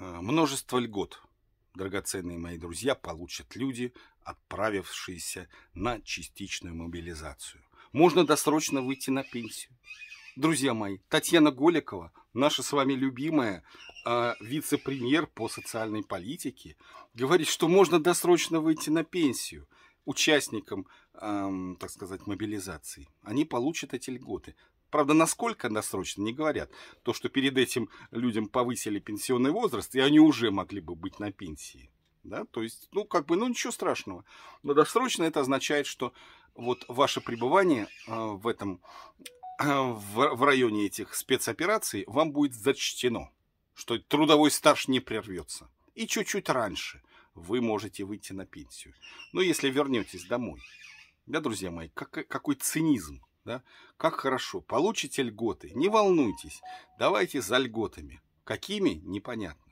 А, множество льгот, драгоценные мои друзья, получат люди, отправившиеся на частичную мобилизацию. Можно досрочно выйти на пенсию. Друзья мои, Татьяна Голикова, наша с вами любимая э, вице-премьер по социальной политике, говорит, что можно досрочно выйти на пенсию участникам, э, так сказать, мобилизации. Они получат эти льготы. Правда, насколько досрочно, не говорят. То, что перед этим людям повысили пенсионный возраст, и они уже могли бы быть на пенсии. Да? То есть, ну, как бы, ну, ничего страшного. Но досрочно это означает, что вот ваше пребывание э, в этом, э, в, в районе этих спецопераций вам будет зачтено. Что трудовой стаж не прервется. И чуть-чуть раньше вы можете выйти на пенсию. Но если вернетесь домой. Да, друзья мои, как, какой цинизм да? Как хорошо, получите льготы, не волнуйтесь, давайте за льготами. Какими, непонятно.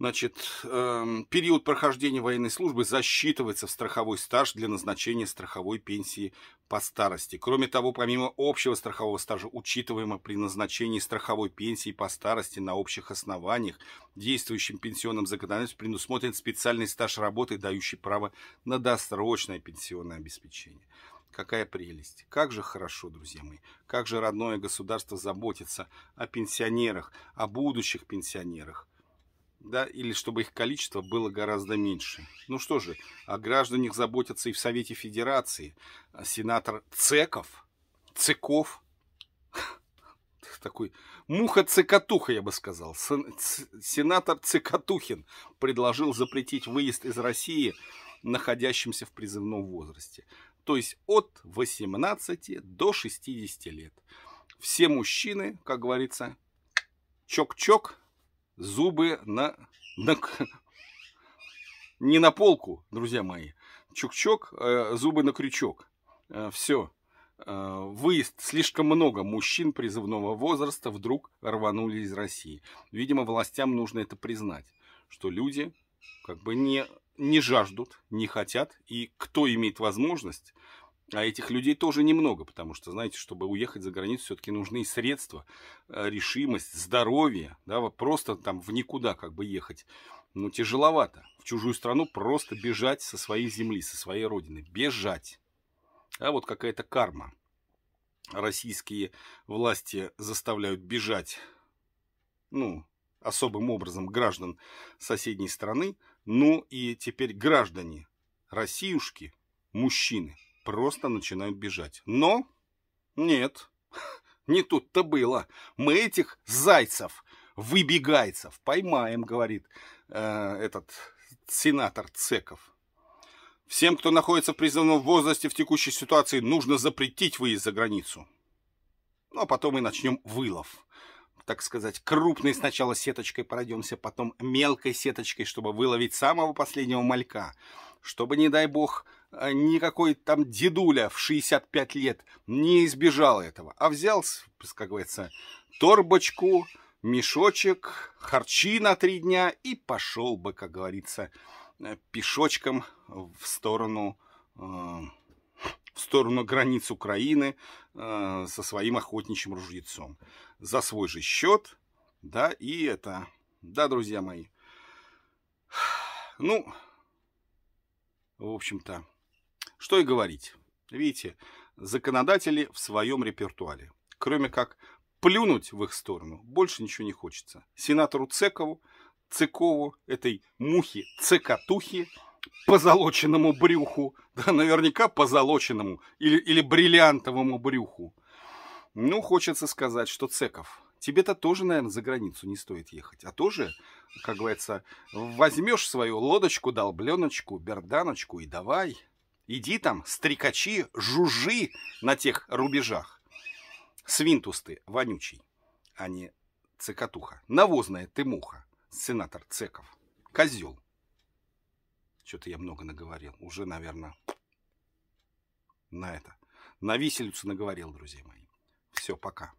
Значит, э, период прохождения военной службы засчитывается в страховой стаж для назначения страховой пенсии по старости. Кроме того, помимо общего страхового стажа, учитываемо при назначении страховой пенсии по старости на общих основаниях, действующим пенсионным законодательством предусмотрен специальный стаж работы, дающий право на досрочное пенсионное обеспечение. Какая прелесть! Как же хорошо, друзья мои! Как же родное государство заботится о пенсионерах, о будущих пенсионерах! Да, или чтобы их количество было гораздо меньше. Ну что же, о гражданах заботятся и в Совете Федерации. Сенатор Цеков, Цеков, такой муха-цикатуха, я бы сказал. Сенатор Цикатухин предложил запретить выезд из России находящимся в призывном возрасте то есть от 18 до 60 лет. Все мужчины, как говорится, чок-чок, зубы на, на... Не на полку, друзья мои. Чук-чок, э, зубы на крючок. Э, все. Э, выезд слишком много мужчин призывного возраста вдруг рванули из России. Видимо, властям нужно это признать, что люди как бы не не жаждут, не хотят, и кто имеет возможность, а этих людей тоже немного, потому что, знаете, чтобы уехать за границу, все-таки нужны и средства, э, решимость, здоровье, да, вот просто там в никуда как бы ехать. Ну, тяжеловато. В чужую страну просто бежать со своей земли, со своей родины. Бежать. А вот какая-то карма. Российские власти заставляют бежать, ну, особым образом граждан соседней страны, но и теперь граждане Россиюшки, мужчины, просто начинают бежать. Но нет, не тут-то было. Мы этих зайцев, выбегайцев, поймаем, говорит э, этот сенатор Цеков. Всем, кто находится в призывном возрасте в текущей ситуации, нужно запретить выезд за границу. Ну, а потом мы начнем вылов так сказать, крупной сначала сеточкой пройдемся, потом мелкой сеточкой, чтобы выловить самого последнего малька. Чтобы, не дай бог, э, никакой там дедуля в 65 лет не избежал этого, а взял, как говорится, торбочку, мешочек, харчи на три дня и пошел бы, как говорится, э, пешочком в сторону э, в сторону границ Украины э, со своим охотничьим ружьецом. За свой же счет, да, и это, да, друзья мои. Ну, в общем-то, что и говорить. Видите, законодатели в своем репертуаре. Кроме как плюнуть в их сторону, больше ничего не хочется. Сенатору Цекову, Цекову этой мухи, цекатухи, позолоченному брюху, да наверняка позолоченному или, или бриллиантовому брюху. Ну, хочется сказать, что Цеков, тебе-то тоже, наверное, за границу не стоит ехать, а тоже, как говорится, возьмешь свою лодочку, долбленочку, берданочку и давай. Иди там, стрекачи, жужжи на тех рубежах. Свинтус ты, вонючий, а не цикатуха. Навозная ты муха, сенатор Цеков. Козел. Что-то я много наговорил. Уже, наверное, на это. На виселицу наговорил, друзья мои. Все, пока.